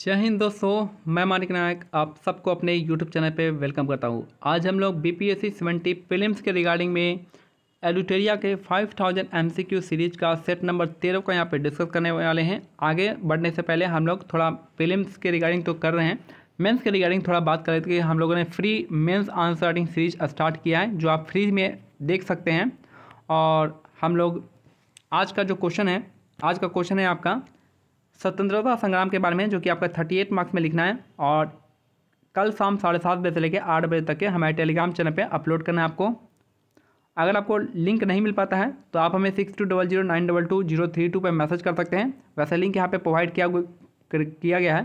जय हिंद दोस्तों मैं मानिक नायक आप सबको अपने YouTube चैनल पे वेलकम करता हूँ आज हम लोग B P S C seventy फिल्म्स के रिगार्डिंग में एलुटेरिया के 5000 थाउजेंड सीरीज का सेट नंबर तेरह को यहाँ पे डिस्कस करने वाले हैं आगे बढ़ने से पहले हम लोग थोड़ा फिल्म्स के रिगार्डिंग तो कर रहे हैं मेंस के रिगार्डिंग थोड़ा बात करें कि हम लोगों ने free mains answer series start किया है जो आप फ्री में देख सकते हैं और हम लोग आज का जो क्वेश्चन है आज का क्वेश्चन है आपका स्वतंत्रता संग्राम के बारे में जो कि आपका थर्टी एट मार्क्स में लिखना है और कल शाम साढ़े सात बजे से लेकर आठ बजे तक के हमारे टेलीग्राम चैनल पे अपलोड करना है आपको अगर आपको लिंक नहीं मिल पाता है तो आप हमें six two double zero nine double two zero three two पर मैसेज कर सकते हैं वैसे लिंक यहाँ पे प्रोवाइड किया किया गया है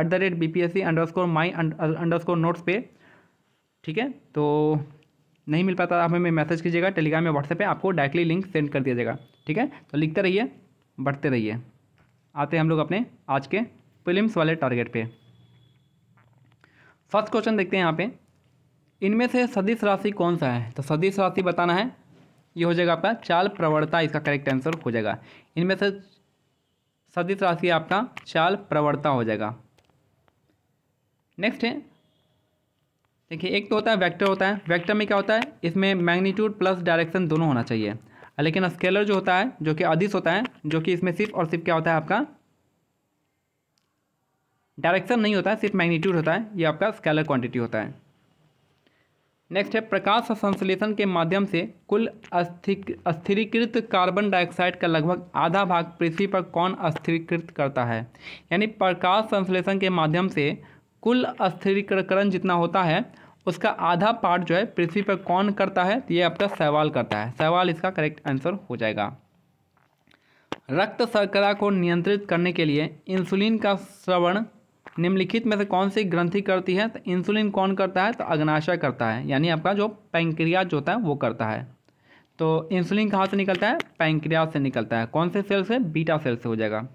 at the rate B P S C underscore my underscore notes पे ठीक है तो नहीं मिल पाता आप हमें मैसेज कीजिएगा टेलीग्राम या व्हाट्सएप पर आपको डायरेक्टली लिंक सेंड कर दिया जाएगा ठीक है तो लिखते रहिए बढ़ते रहिए आते हैं हम लोग अपने आज के फिल्म्स वाले टारगेट पे फर्स्ट क्वेश्चन देखते हैं यहाँ पे इनमें से सदिश राशि कौन सा है तो सदिश राशि बताना है ये हो जाएगा आपका चाल प्रवणता इसका करेक्ट आंसर हो जाएगा इनमें से सदिश राशि आपका चाल प्रवणता हो जाएगा नेक्स्ट है देखिए एक तो होता है वेक्टर होता है वेक्टर में क्या होता है इसमें मैग्नीट्यूड प्लस डायरेक्शन दोनों होना चाहिए लेकिन स्केलर जो होता है जो कि अधिस होता है जो कि इसमें सिर्फ और सिर्फ क्या होता है आपका डायरेक्शन नहीं होता है सिर्फ मैग्नीट्यूड होता है ये आपका स्केलर क्वांटिटी होता है नेक्स्ट है प्रकाश संश्लेषण के माध्यम से कुल स्थिरीकृत कार्बन डाइऑक्साइड का लगभग आधा भाग पृथ्वी पर कौन स्थिरीकृत करता है यानी प्रकाश संश्लेषण के माध्यम से कुल स्थिरीकरण जितना होता है उसका आधा पार्ट जो है पृथ्वी पर कौन करता है तो ये आपका सवाल करता है सवाल इसका करेक्ट आंसर हो जाएगा रक्त शर्करा को नियंत्रित करने के लिए इंसुलिन का श्रवण निम्नलिखित में से कौन सी ग्रंथि करती है तो इंसुलिन कौन करता है तो अग्नाशय करता है यानी आपका जो पैंक्रिया जो होता है वो करता है तो इंसुलिन कहाँ से निकलता है पैंक्रिया से निकलता है कौन से सेल से बीटा सेल से हो जाएगा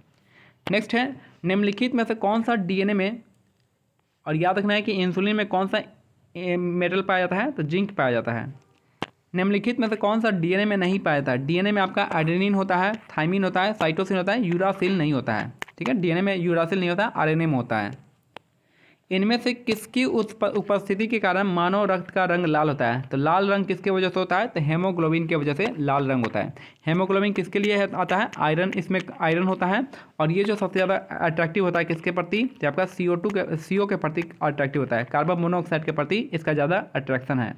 नेक्स्ट है निम्नलिखित में से कौन सा डीएनए में और याद रखना है कि इंसुलिन में कौन सा मेटल पाया जाता है तो जिंक पाया जाता है निम्नलिखित में से कौन सा डीएनए में नहीं पाया जाता है डीएनए में आपका एडेनिन होता है थाइमिन होता है साइटोसिन होता है यूरासिल नहीं होता है ठीक है डीएनए में यूरासिल नहीं होता आरएनए में होता है इनमें से किसकी उपस्थिति के कारण मानव रक्त का रंग लाल होता है तो लाल रंग किसके वजह से होता है तो हेमोग्लोबिन की वजह से लाल रंग होता है हेमोग्लोबिन किसके लिए आता है आयरन इसमें आयरन होता है और ये जो सबसे ज़्यादा अट्रैक्टिव होता है किसके प्रति तो आपका सी के सी के प्रति अट्रैक्टिव होता है कार्बन मोनोऑक्साइड के प्रति इसका ज़्यादा अट्रैक्शन है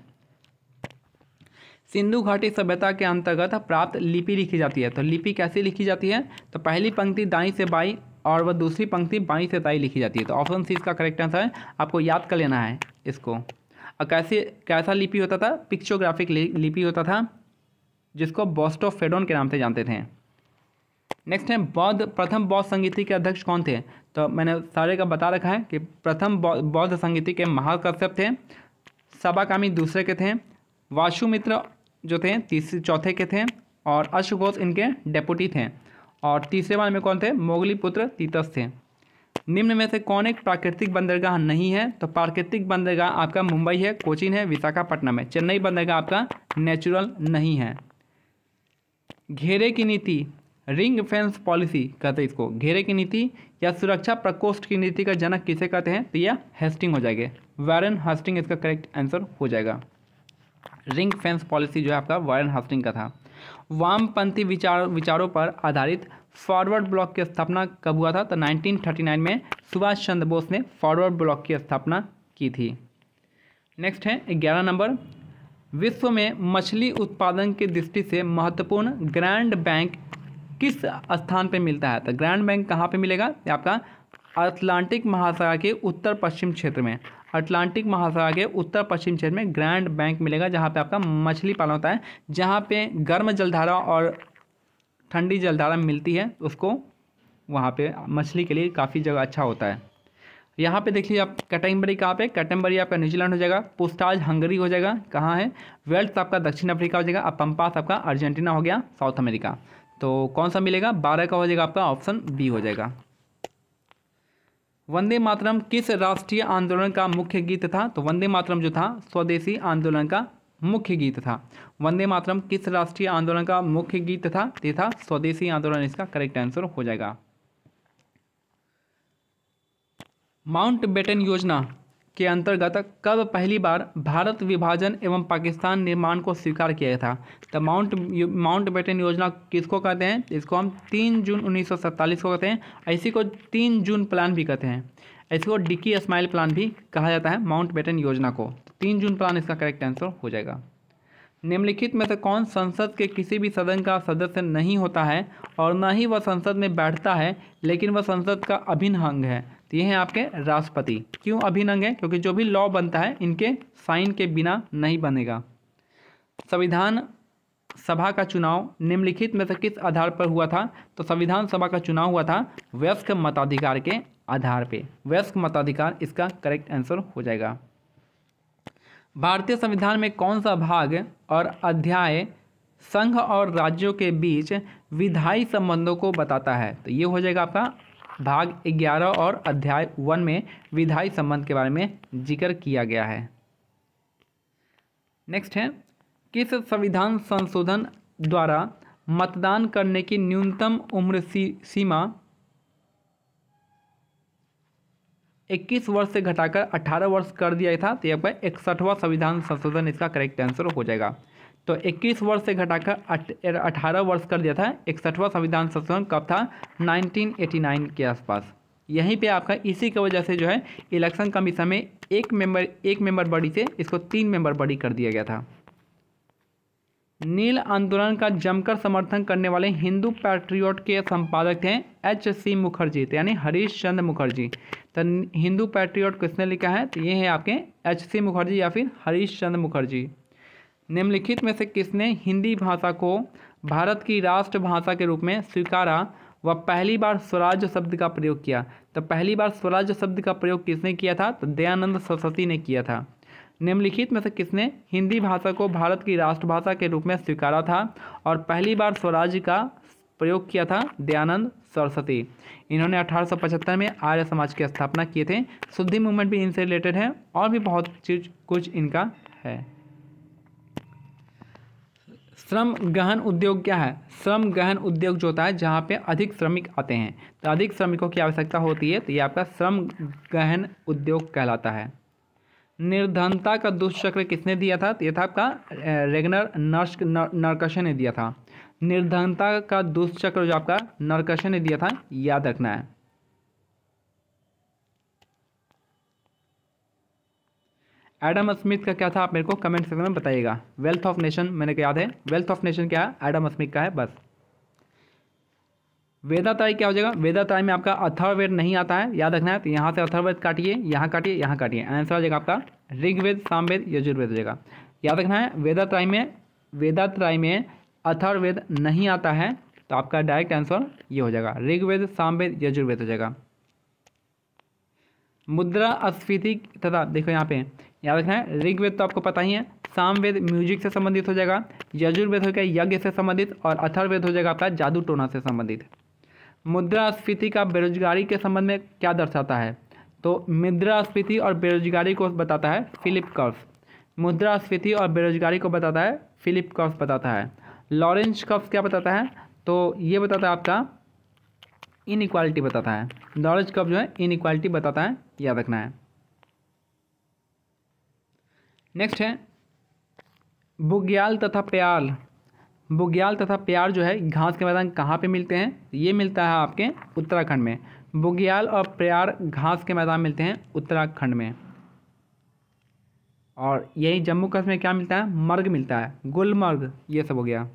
सिंधु घाटी सभ्यता के अंतर्गत प्राप्त लिपि लिखी जाती है तो लिपि कैसे लिखी जाती है तो पहली पंक्ति दाई से बाई और वह दूसरी पंक्ति बाईं से ताई लिखी जाती है तो ऑप्शन सी इसका करेक्ट आंसर है आपको याद कर लेना है इसको और कैसे कैसा लिपि होता था पिक्चोग्राफिक लिपि होता था जिसको बॉस्टो फेडोन के नाम से जानते थे नेक्स्ट है बौद्ध प्रथम बौद्ध संगीति के अध्यक्ष कौन थे तो मैंने सारे का बता रखा है कि प्रथम बौद्ध संगीति के महाकश्यप थे सबाकामी दूसरे के थे वाशुमित्र जो थे तीसरे चौथे के थे और अश्वघोष इनके डेपुटी थे और तीसरे वाले में कौन थे मोगली पुत्र तीतस थे निम्न में से कौन एक प्राकृतिक बंदरगाह नहीं है तो प्राकृतिक बंदरगाह आपका मुंबई है कोचीन है विशाखापट्टनम है चेन्नई बंदरगाह आपका नेचुरल नहीं है घेरे की नीति रिंग फेंस पॉलिसी कहते हैं इसको घेरे की नीति या सुरक्षा प्रकोष्ठ की नीति का जनक किसे कहते हैं तो यह हेस्टिंग हो जाएगा वायरन हास्टिंग इसका करेक्ट आंसर हो जाएगा रिंग फेंस पॉलिसी जो है आपका वायरन हास्टिंग का था वामपंथी विचार विचारों पर आधारित फॉरवर्ड ब्लॉक की स्थापना कब हुआ था तो 1939 में सुभाष चंद्र बोस ने फॉरवर्ड ब्लॉक की स्थापना की थी नेक्स्ट है ग्यारह नंबर विश्व में मछली उत्पादन की दृष्टि से महत्वपूर्ण ग्रैंड बैंक किस स्थान पर मिलता है तो ग्रैंड बैंक कहाँ पर मिलेगा आपका अटलांटिक महासागर के उत्तर पश्चिम क्षेत्र में अटलांटिक महासागर के उत्तर पश्चिम क्षेत्र में ग्रैंड बैंक मिलेगा जहाँ पर आपका मछली पालन होता है जहाँ पर गर्म जलधारा और ठंडी जलधारा मिलती है उसको वहाँ पर मछली के लिए काफ़ी जगह अच्छा होता है यहाँ पे देख लीजिए आप कैटम्बरी कहाँ पे कैटम्बरी आपका न्यूजीलैंड हो जाएगा पुस्ताज हंगरी हो जाएगा कहाँ है वेल्थ आपका दक्षिण अफ्रीका हो जाएगा पंपास आपका अर्जेंटीना हो गया साउथ अमेरिका तो कौन सा मिलेगा बारह का हो जाएगा आपका ऑप्शन बी हो जाएगा वंदे मातरम किस राष्ट्रीय आंदोलन का मुख्य गीत था तो वंदे मातरम जो था स्वदेशी आंदोलन का मुख्य गीत था वंदे मातरम किस राष्ट्रीय आंदोलन का मुख्य गीत था ये था स्वदेशी आंदोलन इसका करेक्ट आंसर हो जाएगा माउंट बेटन योजना के अंतर्गत कब पहली बार भारत विभाजन एवं पाकिस्तान निर्माण को स्वीकार किया गया था तो माउंट माउंट बेटन योजना किसको कहते हैं इसको हम तीन जून उन्नीस को कहते हैं ऐसी को तीन जून प्लान भी कहते हैं ऐसी को डिक्की स्माइल प्लान भी कहा जाता है माउंट बेटन योजना को तीन जून प्लान इसका करेक्ट आंसर हो जाएगा निम्नलिखित में से कौन संसद के किसी भी सदन का सदस्य नहीं होता है और न ही वह संसद में बैठता है लेकिन वह संसद का अभिन्न अंग है ये हैं आपके राष्ट्रपति क्यों अभिनंग है क्योंकि जो भी लॉ बनता है इनके साइन के बिना नहीं बनेगा संविधान सभा का चुनाव निम्नलिखित में से किस आधार पर हुआ था तो संविधान सभा का चुनाव हुआ था वयस्क मताधिकार के आधार पे वयस्क मताधिकार इसका करेक्ट आंसर हो जाएगा भारतीय संविधान में कौन सा भाग और अध्याय संघ और राज्यों के बीच विधायी संबंधों को बताता है तो ये हो जाएगा आपका भाग ग्यारह और अध्याय वन में विधायी संबंध के बारे में जिक्र किया गया है नेक्स्ट है किस संविधान संशोधन द्वारा मतदान करने की न्यूनतम उम्र सी, सीमा 21 वर्ष से घटाकर 18 वर्ष कर दिया था तो यह आपका इकसठवां संविधान संशोधन इसका करेक्ट आंसर हो जाएगा तो 21 वर्ष से घटाकर 18 वर्ष कर दिया था इकसठवां संविधान संशोधन कब था 1989 के आसपास यहीं पे आपका इसी की वजह से जो है इलेक्शन कमीशन में एक मेंबर एक मेंबर बॉडी से इसको तीन मेंबर बॉडी कर दिया गया था नील आंदोलन का जमकर समर्थन करने वाले हिंदू पैट्रियट के संपादक थे एच सी मुखर्जी तो यानी हरीश चंद्र मुखर्जी तो हिंदू पैट्रियट किसने लिखा है तो ये है आपके एच सी मुखर्जी या फिर हरीश चंद्र मुखर्जी निम्नलिखित में से किसने हिंदी भाषा को भारत की राष्ट्रभाषा के रूप में स्वीकारा व पहली बार स्वराज शब्द का प्रयोग किया तो पहली बार स्वराज शब्द का प्रयोग किसने किया था तो दयानंद सरस्वती ने किया था निम्नलिखित में से किसने हिंदी भाषा को भारत की राष्ट्रभाषा के रूप में स्वीकारा था और पहली बार स्वराज का प्रयोग किया था दयानंद सरस्वती इन्होंने 1875 में आर्य समाज की स्थापना किए थे शुद्धि मूवमेंट भी इनसे रिलेटेड है और भी बहुत चीज कुछ इनका है श्रम गहन उद्योग क्या है श्रम गहन उद्योग जो होता है जहाँ पे अधिक श्रमिक आते हैं तो अधिक श्रमिकों की आवश्यकता होती है तो ये आपका श्रम गहन उद्योग कहलाता है निर्धनता का दुष्चक्र किसने दिया था तो ये था आपका रेगनर नर्स नरकशन ने दिया था निर्धनता का दुष्चक्र जो आपका नरकशन ने दिया था याद रखना है एडम स्मिथ का क्या था आप मेरे को कमेंट सेक्शन में बताइएगा वेल्थ ऑफ नेशन मैंने क्या याद है वेल्थ ऑफ नेशन क्या है एडम स्मिथ का है बस वेदाताई क्या हो जाएगा वेदाताई में आपका अथर्वेद नहीं आता है याद रखना है तो यहाँ से अथर्वेद काटिए यहाँ काटिए यहाँ काटिए आंसर हो जाएगा आपका ऋग्वेद सामवेद यजुर्वेद हो जाएगा याद रखना है वेदात्राई में वेदात्राई में अथर्वेद नहीं आता है तो आपका डायरेक्ट आंसर ये हो जाएगा ऋग्वेद सामवेद यजुर्वेद हो जाएगा मुद्रा स्फीति तथा देखो यहाँ पे याद रखना है ऋग्वेद तो आपको पता ही है सामवेद म्यूजिक से संबंधित हो जाएगा यजुर्वेद हो गया यज्ञ से संबंधित और अथर्वेद हो जाएगा आपका जादू टोना से संबंधित मुद्रास्फीति का बेरोजगारी के संबंध में क्या दर्शाता है तो मुद्रास्फीति और बेरोजगारी को बताता है फिलिप कर्व्स मुद्रास्फीति और बेरोजगारी को बताता है फिलिप कर्व्स बताता है लॉरेंस कर्व्स क्या बताता है तो ये बताता है आपका इनक्वालिटी बताता है लॉरेंस कर्व जो है इनक्वालिटी बताता है याद रखना है नेक्स्ट है बुग्याल तथा प्याल बुग्याल तथा प्यार जो है घास के मैदान कहाँ पे मिलते हैं ये मिलता है आपके उत्तराखंड में बुग्याल और प्यार घास के मैदान मिलते हैं उत्तराखंड में और यही जम्मू कश्मीर में क्या मिलता है मर्ग मिलता है गुलमर्ग ये सब हो गया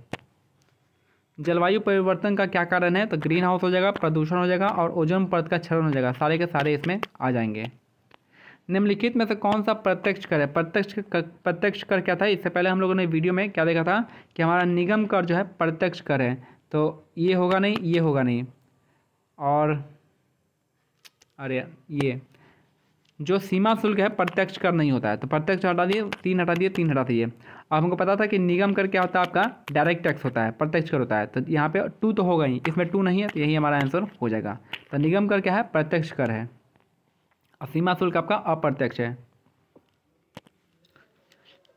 जलवायु परिवर्तन का क्या कारण है तो ग्रीन हाउस हो जाएगा प्रदूषण हो जाएगा और ओजोन परत का क्षरण हो जाएगा सारे के सारे इसमें आ जाएंगे निम्नलिखित में से कौन सा प्रत्यक्ष कर है प्रत्यक्ष कर, प्रत्यक्ष कर क्या था इससे पहले हम लोगों ने वीडियो में क्या देखा था कि हमारा निगम कर जो है प्रत्यक्ष कर है तो ये होगा नहीं ये होगा नहीं और अरे ये जो सीमा शुल्क है प्रत्यक्ष कर नहीं होता है तो प्रत्यक्ष हटा दिए तीन हटा दिए तीन हटा दिए अब हमको पता था कि निगम कर क्या होता है आपका डायरेक्ट टैक्स होता है प्रत्यक्ष कर होता है तो यहाँ पे टू तो होगा ही इसमें टू नहीं है तो यही हमारा आंसर हो जाएगा तो निगम कर क्या है प्रत्यक्ष कर है सीमा शुल्क आपका अप्रत्यक्ष है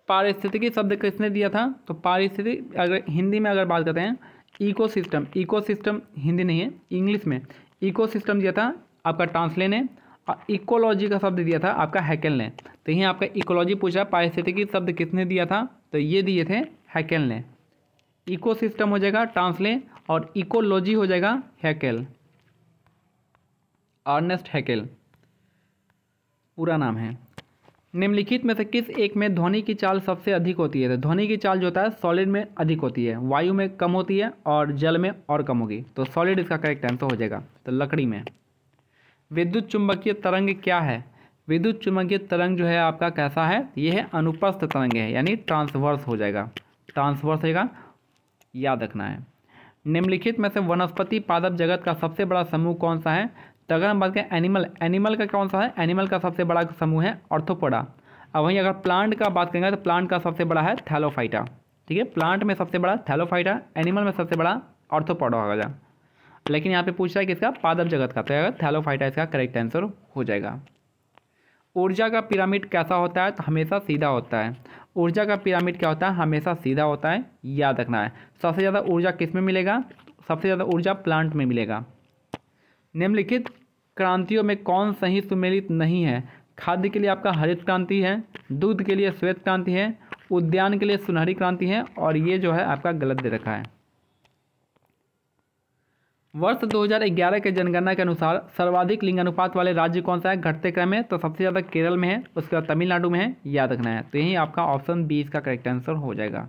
पारिस्थितिकी शब्द किसने दिया था तो पारिस्थितिक अगर हिंदी में अगर बात करते हैं इकोसिस्टम इकोसिस्टम हिंदी नहीं है इंग्लिश में इकोसिस्टम दिया था आपका ट्रांसले ने और इकोलॉजी का शब्द दिया था आपका हैकेल ने तो यहीं आपका इकोलॉजी पूछा पारिस्थितिकी शब्द किसने दिया था तो ये दिए थे हैकेल ने सिस्टम हो जाएगा ट्रांसले और इकोलॉजी हो जाएगा हैकेल अर्नेस्ट हैकेल पूरा नाम है निम्नलिखित में से किस एक में ध्वनि की चाल सबसे अधिक होती है तो ध्वनि की चाल जो होता है सॉलिड में अधिक होती है वायु में कम होती है और जल में और कम होगी तो सॉलिड इसका करेक्ट आंसर हो जाएगा तो लकड़ी में विद्युत चुंबकीय तरंग क्या है विद्युत चुंबकीय तरंग जो है आपका कैसा है ये है अनुपस्थ तरंग है यानी ट्रांसवर्स हो जाएगा ट्रांसवर्स होगा याद रखना है निम्नलिखित में से वनस्पति पादप जगत का सबसे बड़ा समूह कौन सा है तो अगर हम बात करें एनिमल एनिमल का कौन सा है एनिमल का सबसे बड़ा समूह है ऑर्थोपोडा अब वहीं अगर प्लांट का बात करेंगे तो प्लांट का सबसे बड़ा है थैलोफाइटा ठीक है प्लांट में सबसे बड़ा थैलोफाइटा एनिमल में सबसे बड़ा ऑर्थोपोडा होगा लेकिन यहाँ पे पूछ रहा है कि इसका पादप जगत का तो थैलोफाइटा इसका करेक्ट आंसर हो जाएगा ऊर्जा का पिरामिड कैसा होता है तो हमेशा सीधा होता है ऊर्जा का पिरामिड क्या होता है हमेशा सीधा होता है याद रखना है सबसे ज़्यादा ऊर्जा किस में मिलेगा सबसे ज़्यादा ऊर्जा प्लांट में मिलेगा निम्नलिखित क्रांतियों में कौन सही सुमेलित नहीं है खाद्य के लिए आपका हरित क्रांति है दूध के लिए श्वेत क्रांति है उद्यान के लिए सुनहरी क्रांति है और ये जो है आपका गलत दे रखा है वर्ष 2011 के जनगणना के अनुसार सर्वाधिक लिंगानुपात वाले राज्य कौन सा है घटते क्रम में तो सबसे ज़्यादा केरल में है उसके बाद तमिलनाडु में है याद रखना है तो यही आपका ऑप्शन बी इसका करेक्ट आंसर हो जाएगा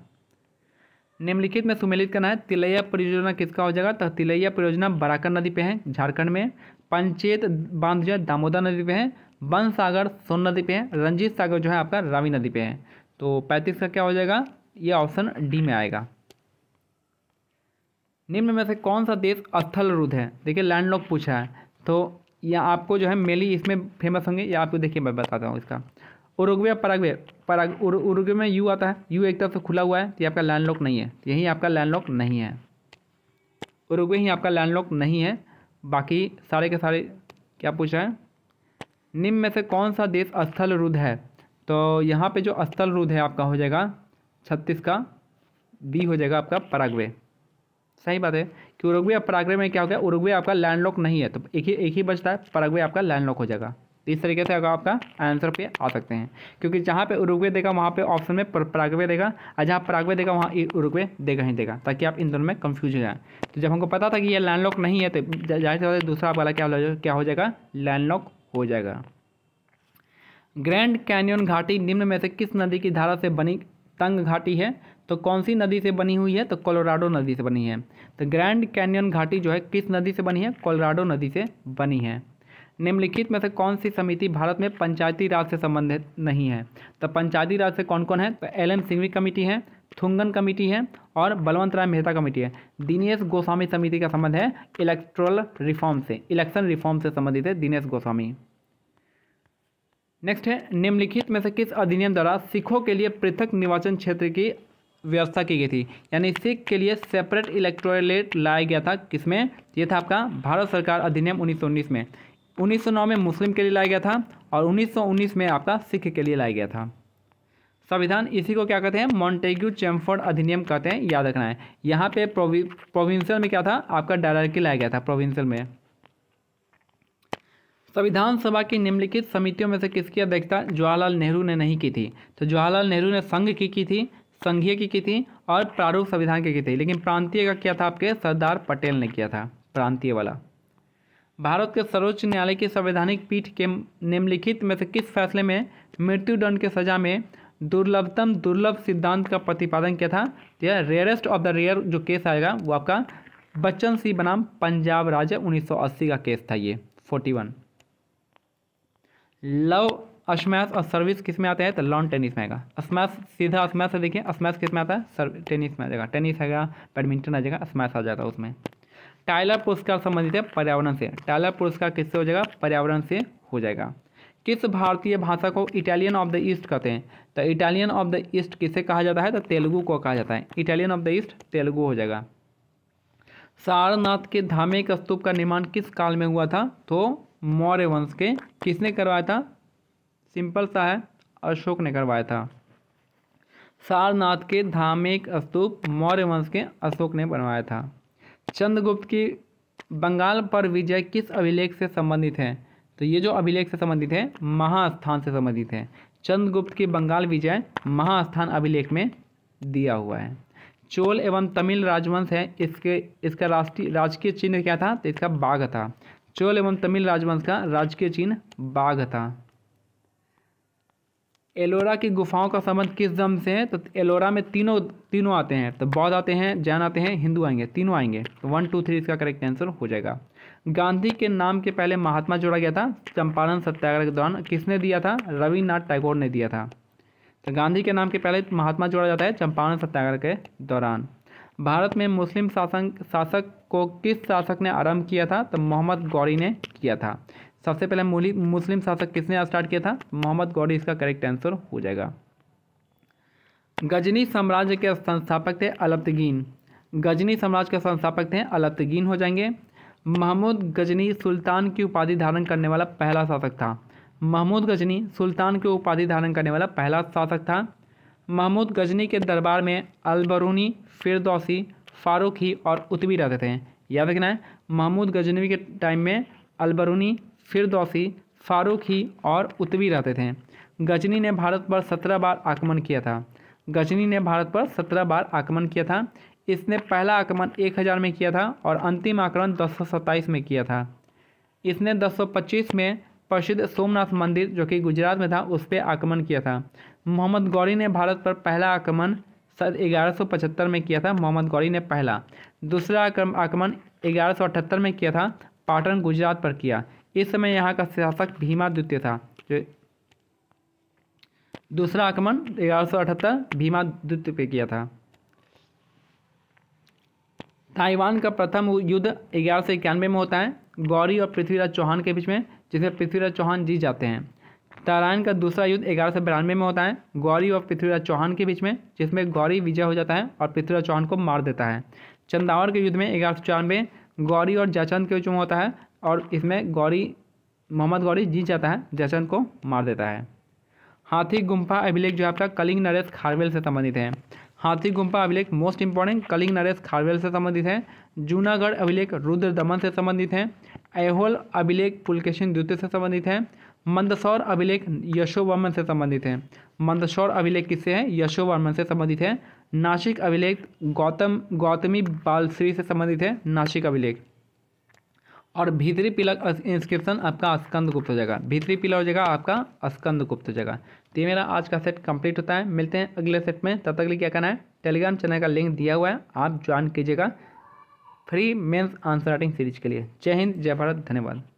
निम्नलिखित में सुमेलित करना है तिलैया परियोजना किसका हो जाएगा तो तिलैया परियोजना बराकर नदी पे है झारखंड में पंचेत बांध जो है दामोदर नदी पे है बन सागर सोन नदी पे है रंजीत सागर जो है आपका रावी नदी पे है तो पैंतीस का क्या हो जाएगा ये ऑप्शन डी में आएगा निम्न में से कौन सा देश स्थल रुद्ध है देखिए लैंडलॉक पूछा है तो यह आपको जो है मेली इसमें फेमस होंगे या आपको देखिए मैं बताता हूँ इसका उरुग्वे परागवे पराग्वे पराग उरुग्वे में यू आता है यू एक तरफ से खुला हुआ है तो ये आपका लैंडलॉक नहीं है यही आपका लैंडलॉक नहीं है उरुग्वे ही आपका लैंडलॉक नहीं है बाकी सारे के सारे क्या पूछा है निम्न में से कौन सा देश स्थल रुद्ध है तो यहाँ पे जो स्थल रुद्ध है आपका हो जाएगा छत्तीस का बी हो जाएगा आपका परागवे सही बात है कि उरुग्वे और परागवे में क्या हो गया उरुग्वे आपका लैंडलॉक नहीं है तो एक ही एक ही बचता है परागवे आपका लैंडलॉक हो जाएगा तो इस तरीके से अगर आपका आंसर पे आ सकते हैं क्योंकि जहाँ पे उरुग्वे देगा वहाँ पे ऑप्शन में प्रागवे देगा और जहाँ प्रागवे देगा वहाँ उरुग्वे देगा ही देगा ताकि आप इन दोनों में कंफ्यूज हो जाए तो जब हमको पता था कि ये लैंडलॉक नहीं है तो जाहिर सी दूसरा दूसरा वाला क्या हो क्या हो जाएगा लैंडलॉक हो जाएगा ग्रैंड कैनियन घाटी निम्न में से किस नदी की धारा से बनी तंग घाटी है तो कौन सी नदी से बनी हुई है तो कोलोराडो नदी से बनी है तो ग्रैंड कैनियन घाटी जो है किस नदी से बनी है कोलोराडो नदी से बनी है निम्नलिखित में से कौन सी समिति भारत में पंचायती राज से संबंधित नहीं है तो पंचायती राज से कौन कौन है तो एल एम सिंघवी कमेटी है थुंगन कमेटी है और बलवंत राय मेहता कमेटी है दिनेश गोस्वामी समिति का संबंध है इलेक्ट्रल रिफॉर्म से इलेक्शन रिफॉर्म से संबंधित है दिनेश गोस्वामी नेक्स्ट है निम्नलिखित में से किस अधिनियम द्वारा सिखों के लिए पृथक निर्वाचन क्षेत्र की व्यवस्था की गई थी यानी सिख के लिए सेपरेट इलेक्ट्रोलेट लाया गया था किसमें यह था आपका भारत सरकार अधिनियम 1919 में 1909 में मुस्लिम के लिए लाया गया था और 1919 में आपका सिख के लिए लाया गया था संविधान इसी को क्या कहते हैं मॉन्टेग्यू चैम्फर्ड अधिनियम कहते हैं याद रखना है यहाँ पे प्रोविंशियल में क्या था आपका डायरेक्टली लाया गया था प्रोविंशियल में संविधान सभा की निम्नलिखित समितियों में से किसकी अध्यक्षता जवाहरलाल नेहरू ने नहीं की थी तो जवाहरलाल नेहरू ने संघ की की थी संघीय की की थी और प्रारूप संविधान की की थी लेकिन प्रांतीय का क्या था आपके सरदार पटेल ने किया था प्रांतीय वाला भारत के सर्वोच्च न्यायालय की संवैधानिक पीठ के निम्नलिखित में से किस फैसले में मृत्युदंड के सजा में दुर्लभतम दुर्लभ सिद्धांत का प्रतिपादन किया था तो यह रेयरेस्ट ऑफ द रेयर जो केस आएगा वो आपका बच्चन सिंह बनाम पंजाब राज्य 1980 का केस था ये 41 लव स्मैश और सर्विस किस में आते हैं तो लॉन टेनिस में आएगा स्मैश सीधा स्मैश से देखिए स्मैश किस में आता है टेनिस में आ जाएगा टेनिस आएगा बैडमिंटन आ जाएगा स्मैश आ जाएगा उसमें टाइलर पुरस्कार संबंधित है पर्यावरण से टाइलर पुरस्कार किससे हो जाएगा पर्यावरण से हो जाएगा किस भारतीय भाषा को इटालियन ऑफ द ईस्ट कहते हैं तो इटालियन ऑफ द ईस्ट किसे कहा जाता है तो तेलुगु को कहा जाता है Italian of the East Telugu हो जाएगा सारनाथ के धार्मिक स्तूप का निर्माण किस काल में हुआ था तो मौर्य वंश के किसने करवाया था सिंपल सा है अशोक ने करवाया था सारनाथ के धार्मिक स्तूप मौर्य वंश के अशोक ने बनवाया था चंद्रगुप्त की बंगाल पर विजय किस अभिलेख से संबंधित है तो ये जो अभिलेख से संबंधित है महास्थान से संबंधित है चंद्रगुप्त की बंगाल विजय महास्थान अभिलेख में दिया हुआ है चोल एवं तमिल राजवंश है इसके इसका राष्ट्रीय राजकीय चिन्ह क्या था तो इसका बाघ था चोल एवं तमिल राजवंश का राजकीय चिन्ह बाघ था एलोरा की गुफाओं का संबंध किस धर्म से है तो एलोरा में तीनों तीनों आते हैं तो बौद्ध आते हैं जैन आते हैं हिंदू आएंगे तीनों आएंगे तो वन टू थ्री इसका करेक्ट आंसर हो जाएगा गांधी के नाम के पहले महात्मा जोड़ा गया था चंपारण सत्याग्रह के दौरान किसने दिया था रविनाथ टैगोर ने दिया था तो गांधी के नाम के पहले महात्मा जोड़ा जाता है चंपारण सत्याग्रह के दौरान भारत में मुस्लिम शासन शासक को किस शासक ने आरंभ किया था तो मोहम्मद गौरी ने किया था सबसे पहले मुस्लिम शासक किसने स्टार्ट किया था मोहम्मद गौरी इसका करेक्ट आंसर हो जाएगा गजनी साम्राज्य के संस्थापक थे अलप्तगीन गजनी साम्राज्य के संस्थापक थे अलप्तगीन हो जाएंगे महमूद गजनी सुल्तान की उपाधि धारण करने वाला पहला शासक था महमूद गजनी सुल्तान की उपाधि धारण करने वाला पहला शासक था महमूद गजनी के दरबार में अलबरूनी फिरदौसी फारूखी और उतवी रहते थे याद रखना है महमूद गजनी के टाइम में अलबरूनी फिरदौसी फारूखी और उत्वी रहते थे गजनी ने भारत पर सत्रह बार आक्रमण किया था गजनी ने भारत पर सत्रह बार आक्रमण किया था इसने पहला आक्रमण एक हज़ार में किया था और अंतिम आक्रमण दस सौ सत्ताईस में किया था इसने दस सौ पच्चीस में प्रसिद्ध सोमनाथ मंदिर जो कि गुजरात में था उस पर आक्रमण किया था मोहम्मद गौरी ने भारत पर पहला आक्रमण सन ग्यारह में किया था मोहम्मद गौरी ने पहला दूसरा आक्रमण ग्यारह सौ अठहत्तर में किया था पाटन गुजरात पर किया इस समय यहाँ का शासक भीमा द्वितीय था जो दूसरा आक्रमण ग्यारह सौ अठहत्तर भीमा द्वितीय पे किया था ताइवान का प्रथम युद्ध ग्यारह सौ इक्यानवे में होता है गौरी और पृथ्वीराज चौहान के बीच में जिसमें पृथ्वीराज चौहान जीत जाते हैं तारायण का दूसरा युद्ध ग्यारह सौ बिरानवे में होता है गौरी और पृथ्वीराज चौहान के बीच में जिसमें गौरी विजय हो जाता है और पृथ्वीराज चौहान को मार देता है चंदावर के युद्ध में ग्यारह सौ चौरानवे गौरी और जयचंद के बीच में होता है और इसमें गौरी मोहम्मद गौरी जीत जाता है जयचंद को मार देता है हाथी गुम्फा अभिलेख जो है आपका कलिंग नरेश खारवेल से संबंधित है हाथी गुम्फा अभिलेख मोस्ट इंपॉर्टेंट कलिंग नरेश खारवेल से संबंधित है जूनागढ़ अभिलेख रुद्र दमन से संबंधित है ऐहोल अभिलेख पुलकेशन द्वितीय से संबंधित है मंदसौर अभिलेख यशोवर्मन से संबंधित है मंदसौर अभिलेख किससे है यशोवर्मन से संबंधित है नासिक अभिलेख गौतम गौतमी बालश्री से संबंधित है नासिक अभिलेख और भीतरी पिला इंस्क्रिप्शन आपका स्कंद गुप्त हो जाएगा भीतरी पिला हो जाएगा आपका स्कंद गुप्त हो जाएगा तो ये मेरा आज का सेट कंप्लीट होता है मिलते हैं अगले सेट में तब तक लिए क्या करना है टेलीग्राम चैनल का लिंक दिया हुआ है आप ज्वाइन कीजिएगा free mains answer writing series के लिए जय हिंद जय भारत धन्यवाद